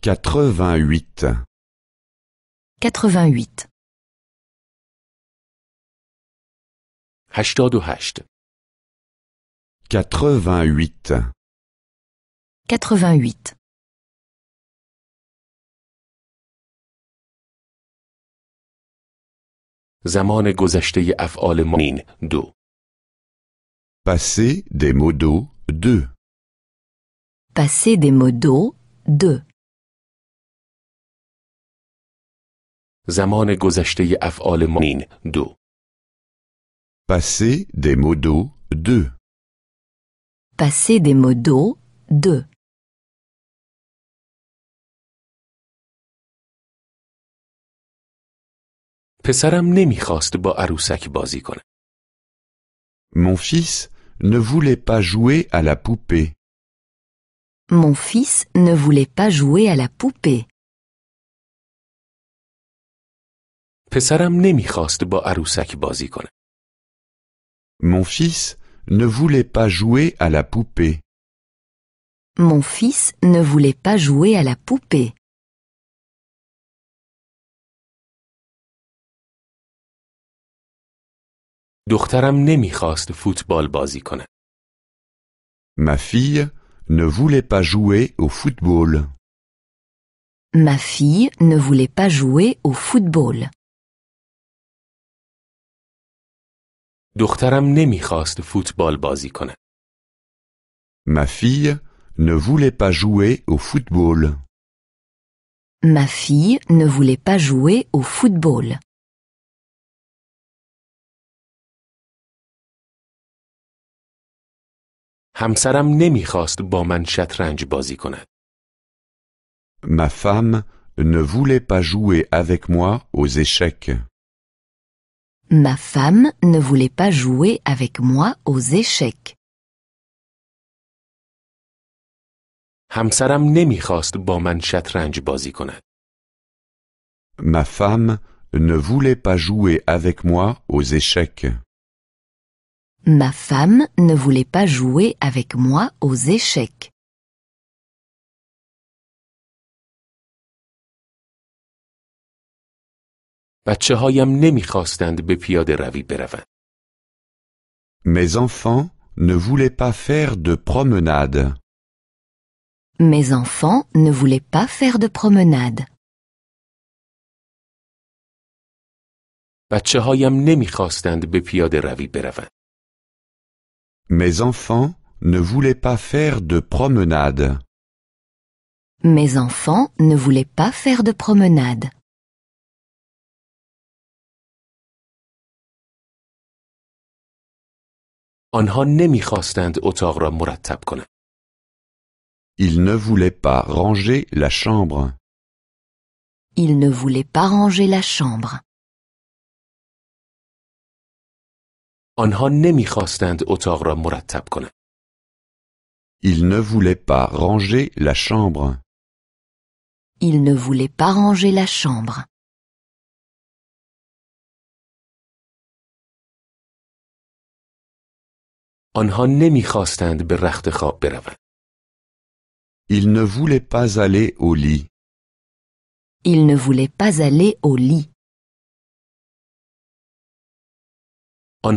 Quatre-vingt-huit. Quatre-vingt-huit. Quatre-vingt-huit. quatre vingt des 2 Passer des d'eau, deux. زمان گذشته افعال مانین deux. Passer des d'eau, deux. Passer des d'eau, de پسرم نمیخواست با عروسک بازی کنه Mon fils ne voulait pas jouer à la poupée. Mon fils ne voulait pas jouer à la poupée. Mon fils ne voulait pas jouer à la poupée. Mon fils ne voulait pas jouer à la poupée. Ma fille ne voulait pas jouer au football. Ma fille ne voulait pas jouer au football. Ma fille ne voulait pas jouer au football. Ma fille ne voulait pas jouer au football. Ma femme ne voulait pas jouer avec moi aux échecs. Ma femme ne voulait pas jouer avec moi aux échecs. Ma femme ne voulait pas jouer avec moi aux échecs. Ma femme ne voulait pas jouer avec moi aux échecs. Mes enfants ne voulaient pas faire de promenade. Mes enfants ne voulaient pas faire de promenade. Mes enfants ne voulaient pas faire de promenade. Mes enfants ne voulaient pas faire de promenade. آنها Ils ne voulait pas ranger la chambre. Il ne voulait pas ranger la chambre. Il ne voulait pas ranger la chambre. Il ne voulait pas ranger la chambre. Il ne voulait pas aller au lit. Il ne voulait pas aller au lit. Il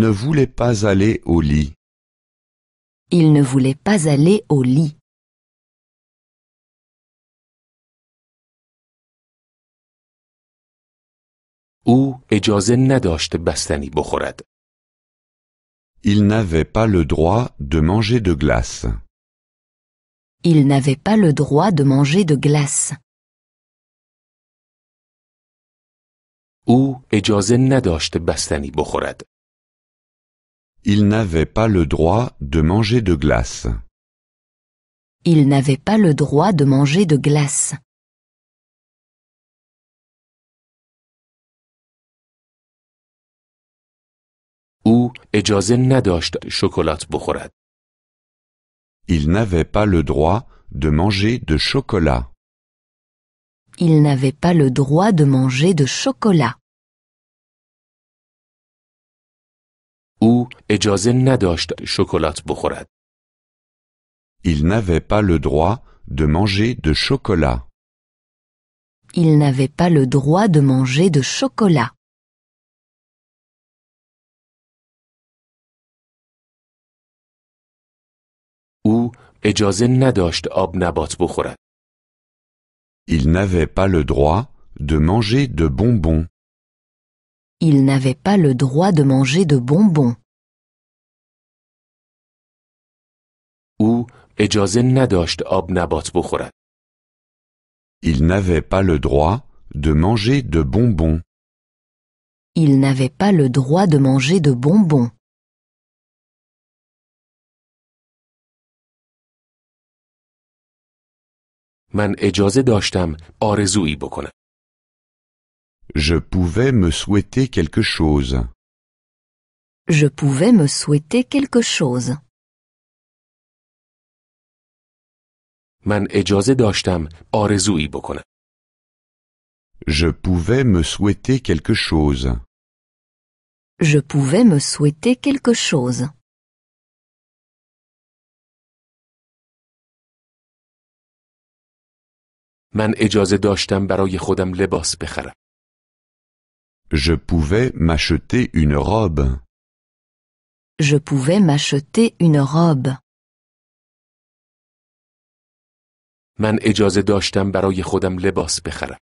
ne voulait pas aller au lit. Il ne voulait pas aller au lit. او Il n'avait pas le droit de manger de glace. Il n'avait pas le droit de manger de glace. Il n'avait pas le droit de manger de glace. Il n'avait pas le droit de manger de glace. Il n'avait pas le droit de manger de chocolat il n'avait pas le droit de manger de chocolat. اجازه Il n'avait pas le droit de manger de chocolat. Il n'avait pas le droit de manger de chocolat. Il n'avait pas le droit de manger de bonbons. Il n'avait pas le droit de manger de bonbons. ou Il n'avait pas le droit de manger de bonbons. Il n'avait pas le droit de manger de bonbons. Je pouvais me souhaiter quelque chose. Je pouvais me souhaiter quelque chose. Je pouvais me souhaiter quelque chose. Je pouvais me souhaiter quelque chose. من اجازه داشتم برای خودم لباس بخرم. Je pouvais m'acheter une robe. Je pouvais m'acheter une robe. من اجازه داشتم برای خودم لباس بخرم.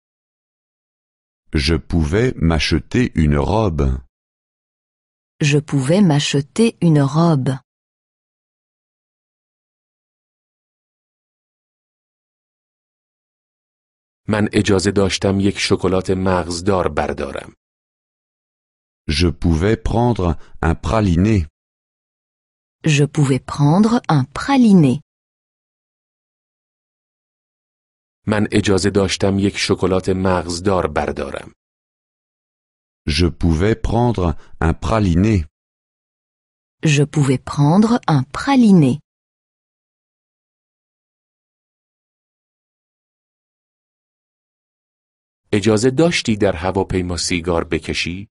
Je pouvais m'acheter une robe. Je pouvais m'acheter une robe. من اجازه داشتم یک شکلات مغزدار بردارم. Je pouvais prendre un praliné. Je pouvais prendre un praliné. من اجازه داشتم یک شکلات مغزدار بردارم. Je pouvais prendre un praliné. Je pouvais prendre un praliné. اجازه داشتی در هواپیما سیگار بکشی؟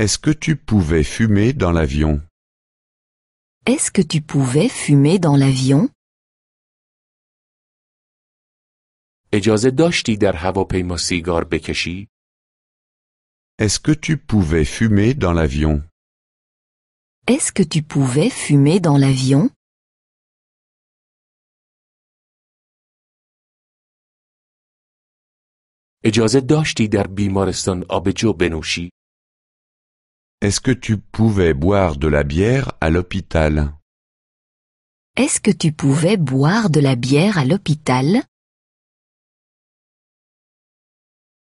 Est-ce que tu pouvais fumer dans l'avion Est-ce que tu pouvais fumer dans l'avion اجازه est Est-ce que tu pouvais fumer dans l'avion Est-ce que tu pouvais fumer dans l'avion اجازه داشتی در بیمارستان آبجو بنوشی؟ Est-ce que tu pouvais boire de la bière à l'hôpital? Est-ce que tu pouvais boire de la bière à l'hôpital?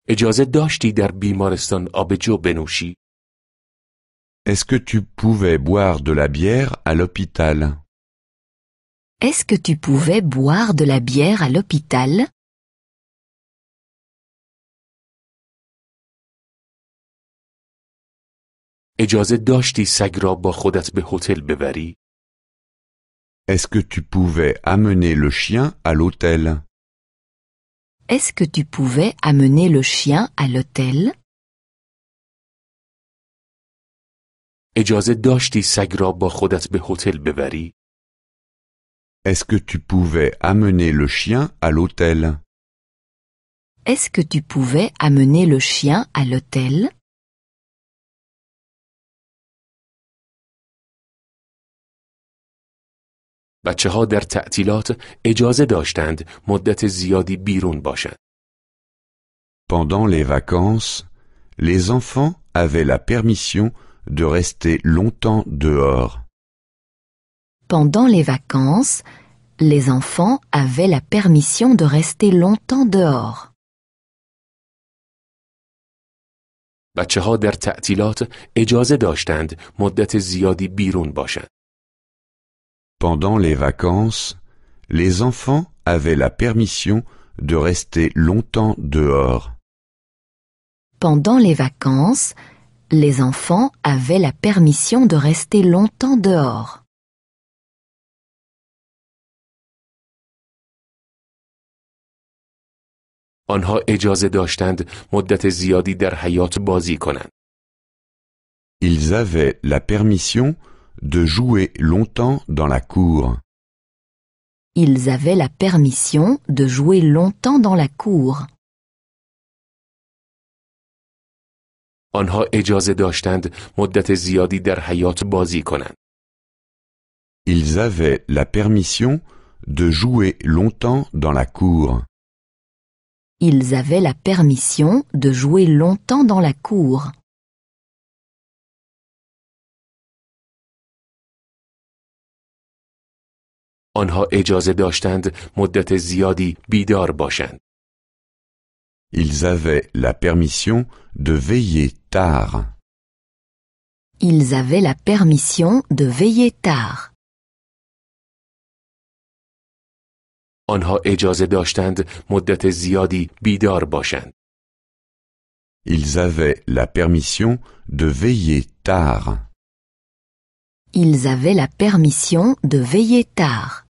est Est-ce que tu pouvais boire de la bière à l'hôpital? Est-ce que tu pouvais boire de la bière à l'hôpital? est Est-ce que tu pouvais amener le chien à l'hôtel Est-ce que tu pouvais amener le chien à l'hôtel est Est-ce que tu pouvais amener le chien à l'hôtel Est-ce que tu pouvais amener le chien à l'hôtel Pendant les vacances, les enfants avaient la permission de rester longtemps dehors. Pendant les vacances, les enfants avaient la permission de rester longtemps dehors. Pendant les vacances, les enfants avaient la permission de rester longtemps dehors. Pendant les vacances, les enfants avaient la permission de rester longtemps dehors. آنها اجازه داشتند مدت زیادی در حیات بازی Ils avaient la permission de jouer longtemps dans la cour. Ils avaient la permission de jouer longtemps dans la cour. آنها اجازه داشتند مدت زیادی در حیات بازی کنند. Ils avaient la permission de jouer longtemps dans la cour. Ils avaient la permission de jouer longtemps dans la cour. آنها اجازه داشتند مدت زیادی بیدار باشند. Ils avaient la permission de veiller tard. Ils avaient la permission de veiller tard. آنها اجازه داشتند مدت زیادی بیدار باشند. Ils avaient la permission de veiller tard. Ils avaient la permission de veiller tard.